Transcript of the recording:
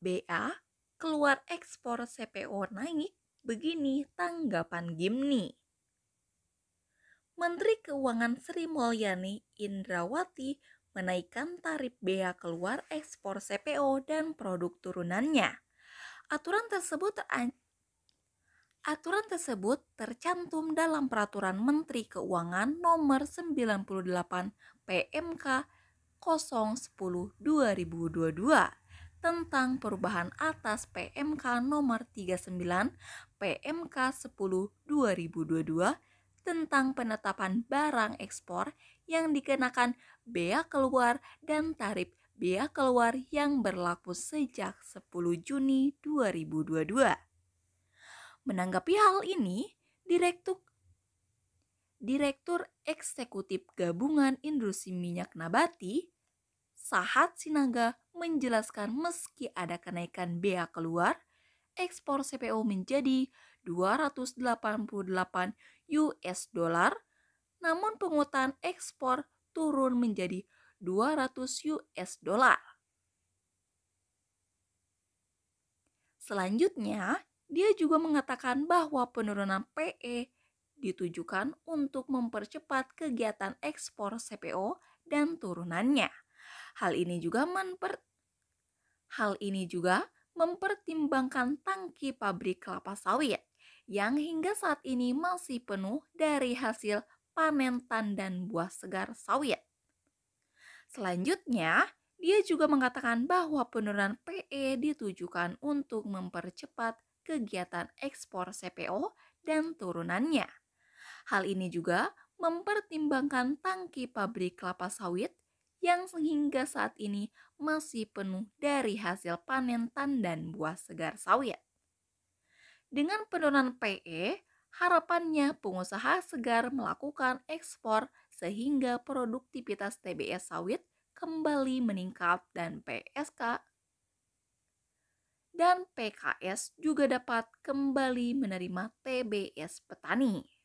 BA keluar ekspor CPO naik, begini tanggapan Gimni. Menteri Keuangan Sri Mulyani Indrawati menaikkan tarif bea keluar ekspor CPO dan produk turunannya. Aturan tersebut ter Aturan tersebut tercantum dalam Peraturan Menteri Keuangan Nomor 98 PMK 010 2022 tentang perubahan atas PMK nomor 39 PMK 10 2022 tentang penetapan barang ekspor yang dikenakan bea keluar dan tarif bea keluar yang berlaku sejak 10 Juni 2022. Menanggapi hal ini, Direktur Direktur Eksekutif Gabungan Industri Minyak Nabati, Sahat Sinaga menjelaskan meski ada kenaikan bea keluar, ekspor CPO menjadi 288 US dollar, namun pungutan ekspor turun menjadi 200 US dollar. Selanjutnya, dia juga mengatakan bahwa penurunan PE ditujukan untuk mempercepat kegiatan ekspor CPO dan turunannya. Hal ini juga memper Hal ini juga mempertimbangkan tangki pabrik kelapa sawit yang hingga saat ini masih penuh dari hasil panen tandan buah segar sawit. Selanjutnya, dia juga mengatakan bahwa penurunan PE ditujukan untuk mempercepat kegiatan ekspor CPO dan turunannya. Hal ini juga mempertimbangkan tangki pabrik kelapa sawit yang sehingga saat ini masih penuh dari hasil panen tandan buah segar sawit. Dengan penurunan PE, harapannya pengusaha segar melakukan ekspor sehingga produktivitas TBS sawit kembali meningkat dan PSK dan PKS juga dapat kembali menerima TBS petani.